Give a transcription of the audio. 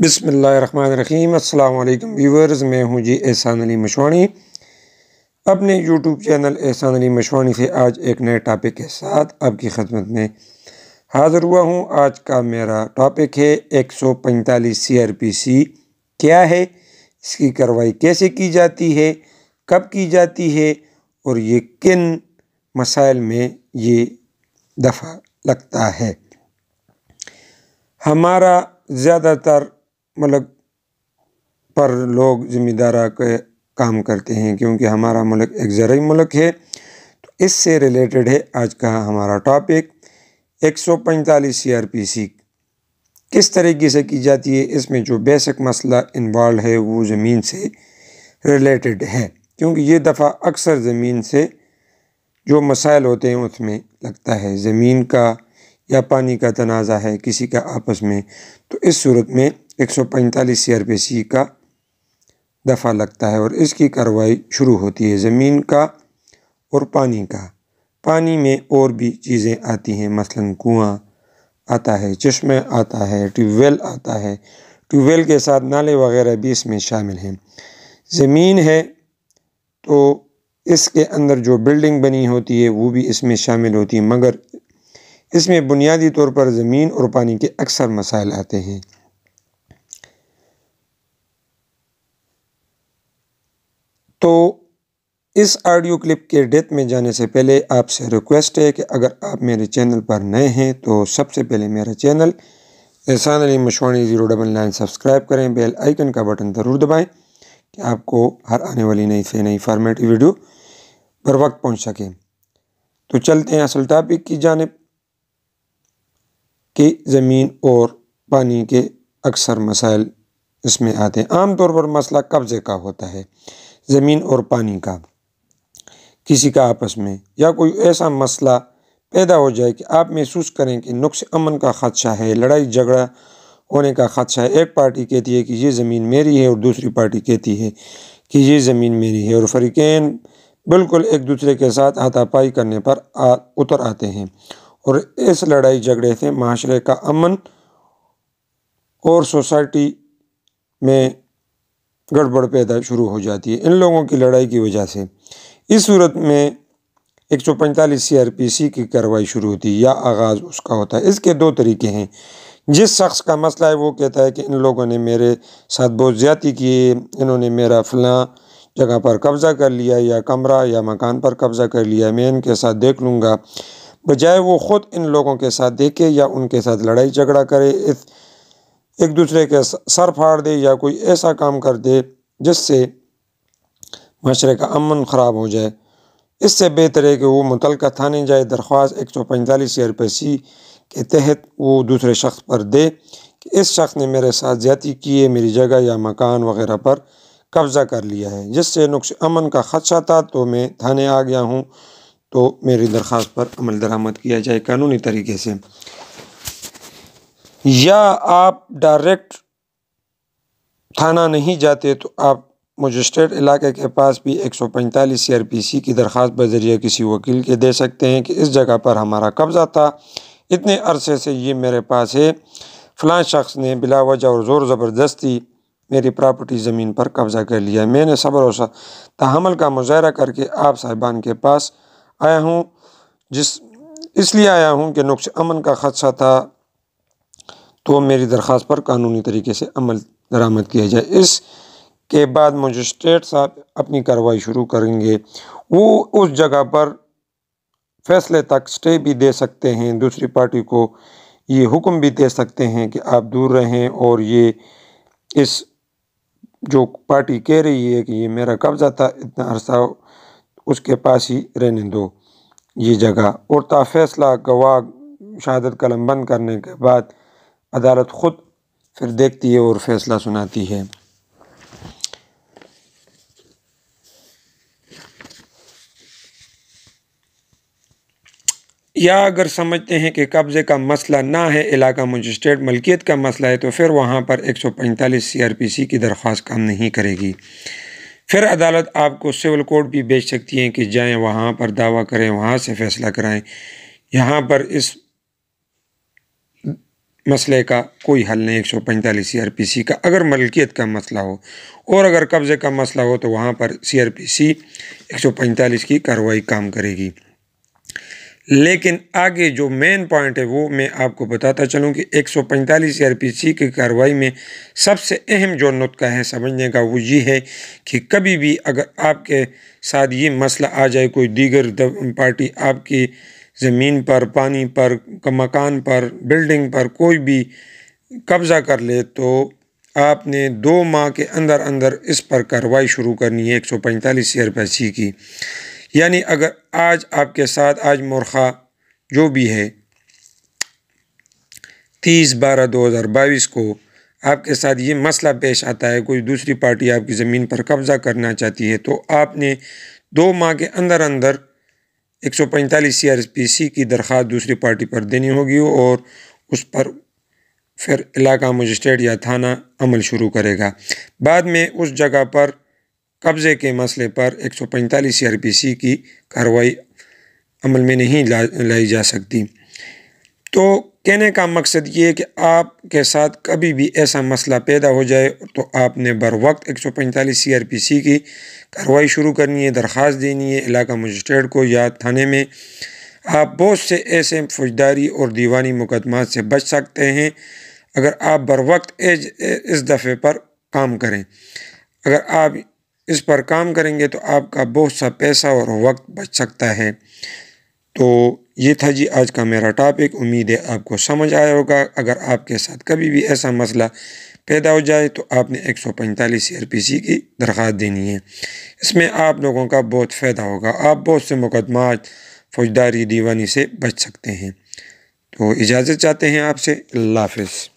बिसमीम अल्लाम व्यूवर्स मैं हूं जी एहसान अली मशवाणी अपने यूट्यूब चैनल एहसान अली मशवाणी से आज एक नए टॉपिक के साथ आपकी खदमत में हाज़िर हुआ हूं आज का मेरा टॉपिक है एक सौ पैंतालीस सी आर पी सी क्या है इसकी कार्रवाई कैसे की जाती है कब की जाती है और ये किन मसाइल में ये दफ़ा लगता है हमारा ज़्यादातर मलक मतलब पर लोग ज़िम्मेदारा के काम करते हैं क्योंकि हमारा मुल्क एक ज़रूरी मुल्क है तो इससे रिलेटेड है आज का हमारा टॉपिक एक सौ पैंतालीस सी आर पी सी किस तरीके से की जाती है इसमें जो बेसिक मसला इन्वॉल्व है वो ज़मीन से रिलेटेड है क्योंकि ये दफ़ा अक्सर ज़मीन से जो मसाइल होते हैं उसमें लगता है ज़मीन का या पानी का तनाज़ा है किसी का आपस में तो इस सूरत में एक सौ पैंतालीस सी का दफ़ा लगता है और इसकी कार्रवाई शुरू होती है ज़मीन का और पानी का पानी में और भी चीज़ें आती हैं मसलन कुआं आता है चश्मे आता है ट्यूबवेल आता है ट्यूबवेल के साथ नाले वगैरह भी इसमें शामिल हैं ज़मीन है तो इसके अंदर जो बिल्डिंग बनी होती है वो भी इसमें शामिल होती है मगर इसमें बुनियादी तौर पर ज़मीन और पानी के अक्सर मसाइल आते हैं तो इस ऑडियो क्लिप के डेथ में जाने से पहले आपसे रिक्वेस्ट है कि अगर आप मेरे चैनल पर नए हैं तो सबसे पहले मेरा channel Ehsan Ali Mashwani zero double nine subscribe करें बेल आइकन का बटन ज़रूर दबाएं कि आपको हर आने वाली नई से नई फॉर्मेटिव वीडियो पर वक्त पहुँच सके तो चलते हैं असल टॉपिक की जानब कि ज़मीन और पानी के अक्सर मसाइल इसमें आते हैं आम तौर पर मसला कब्ज़े का होता है ज़मीन और पानी का किसी का आपस में या कोई ऐसा मसला पैदा हो जाए कि आप महसूस करें कि नुक्स अमन का खदशा है लड़ाई झगड़ा होने का खदशा है एक पार्टी कहती है कि ये ज़मीन मेरी है और दूसरी पार्टी कहती है कि ये ज़मीन मेरी है और फरीकैन बिल्कुल एक दूसरे के साथ हाथापाई करने पर आ, उतर आते हैं और इस लड़ाई झगड़े से माशरे का अमन और सोसाइटी में गड़बड़ पैदा शुरू हो जाती है इन लोगों की लड़ाई की वजह से इस सूरत में एक सौ पैंतालीस सी आर पी सी की कार्रवाई शुरू होती है या आगाज़ उसका होता है इसके दो तरीके हैं जिस शख्स का मसला है वो कहता है कि इन लोगों ने मेरे साथ बहुत ज़्यादा की इन्होंने मेरा फलां जगह पर कब्ज़ा कर लिया या कमरा या मकान पर कब्ज़ा कर लिया मैं इनके साथ देख लूँगा बजाय वो ख़ुद इन लोगों के साथ देखे या उनके साथ लड़ाई झगड़ा करे इस एक दूसरे के सर फाड़ दे या कोई ऐसा काम कर दे जिससे माशरे का अमन ख़राब हो जाए इससे बेहतर है कि वो मुतल थाने जाए दरख्वास्त एक सौ पैंतालीस या रुपये सी के तहत वो दूसरे शख्स पर दे कि इस शख्स ने मेरे साथ ज्यादा की है मेरी जगह या मकान वगैरह पर कब्ज़ा कर लिया है जिससे नुक्स अमन का ख़दशा था तो मैं थाने आ गया हूँ तो मेरी दरख्वास्त पर अमल दरामद किया जाए कानूनी तरीके से या आप डायरेक्ट थाना नहीं जाते तो आप मजिस्ट्रेट इलाके के पास भी एक सौ पैंतालीस सी आर पी सी की दरख्वास्त बजरिया किसी वकील के दे सकते हैं कि इस जगह पर हमारा कब्ज़ा था इतने अरसे से ये मेरे पास है फ़लाँ शख्स ने बिला और ज़ोर ज़बरदस्ती मेरी प्रॉपर्टी ज़मीन पर कब्ज़ा कर लिया मैंने सब्र और तहमल का मुजाहरा करके आप साहिबान के पास आया हूँ जिस इसलिए आया हूँ कि नुक्स अमन का ख़दशा था तो मेरी दरख्वास्त पर कानूनी तरीके से अमल दरामद किया जाए इस के बाद मजिस्ट्रेट साहब अपनी कार्रवाई शुरू करेंगे वो उस जगह पर फैसले तक स्टे भी दे सकते हैं दूसरी पार्टी को ये हुक्म भी दे सकते हैं कि आप दूर रहें और ये इस जो पार्टी कह रही है कि ये मेरा कब्ज़ा था इतना अरसा उसके पास ही रहने दो ये जगह और ता फैसला गवाह शहादत कलम बंद करने के बाद अदालत ख़ुद फिर देखती है और फैसला सुनाती है या अगर समझते हैं कि कब्ज़े का मसला ना है इलाका मजिस्ट्रेट मलकियत का मसला है तो फिर वहाँ पर 145 सीआरपीसी की दरख्वास्त काम नहीं करेगी फिर अदालत आपको सिविल कोर्ट भी भेज सकती है कि जाएं वहाँ पर दावा करें वहाँ से फ़ैसला कराएं यहाँ पर इस मसले का कोई हल नहीं एक सौ पैंतालीस सी आर पी सी का अगर मलकियत का मसला हो और अगर कब्ज़े का मसला हो तो वहाँ पर सी आर पी सी एक सौ पैंतालीस की कार्रवाई काम करेगी लेकिन आगे जो मेन पॉइंट है वो मैं आपको बताता चलूँ कि एक सौ पैंतालीस आर पी सी की कार्रवाई में सबसे अहम जो नुतका है समझने का वो ये है कि कभी भी अगर आपके साथ ये मसला आ जाए कोई दीगर पार्टी आपकी ज़मीन पर पानी पर मकान पर बिल्डिंग पर कोई भी कब्ज़ा कर ले तो आपने दो माह के अंदर अंदर इस पर कार्रवाई शुरू करनी है एक सौ पैंतालीस शेयर पैसी की यानी अगर आज आपके साथ आज मोरखा जो भी है तीस बारह दो हज़ार बाईस को आपके साथ ये मसला पेश आता है कोई दूसरी पार्टी आपकी ज़मीन पर कब्ज़ा करना चाहती है तो आपने दो माह के अंदर अंदर एक सौ पैंतालीस सी आर पी सी की दरख्वास्त दूसरी पार्टी पर देनी होगी और उस पर फिर इलाका मजिस्ट्रेट या थाना अमल शुरू करेगा बाद में उस जगह पर कब्ज़े के मसले पर एक सौ पैंतालीस सी आर पी सी की कार्रवाई अमल में नहीं लाई जा सकती तो कहने का मकसद ये कि आपके साथ कभी भी ऐसा मसला पैदा हो जाए तो आपने बर वक्त एक सौ पैंतालीस सी आर पी सी की कार्रवाई शुरू करनी है दरख्वास्त देनी है इलाका मजिस्ट्रेट को या थाने में आप बहुत से ऐसे फौजदारी और दीवानी मुकदमा से बच सकते हैं अगर आप बर वक्त इस दफ़े पर काम करें अगर आप इस पर काम करेंगे तो आपका बहुत सा पैसा और वक्त बच सकता है तो ये था जी आज का मेरा टॉपिक उम्मीद है आपको समझ आया होगा अगर आपके साथ कभी भी ऐसा मसला पैदा हो जाए तो आपने एक सौ पैंतालीस आर पी सी की दरख्वास्त देनी है इसमें आप लोगों का बहुत फ़ायदा होगा आप बहुत से मुकदमा फौजदारी दीवानी से बच सकते हैं तो इजाज़त चाहते हैं आपसे अल्लाह हाफ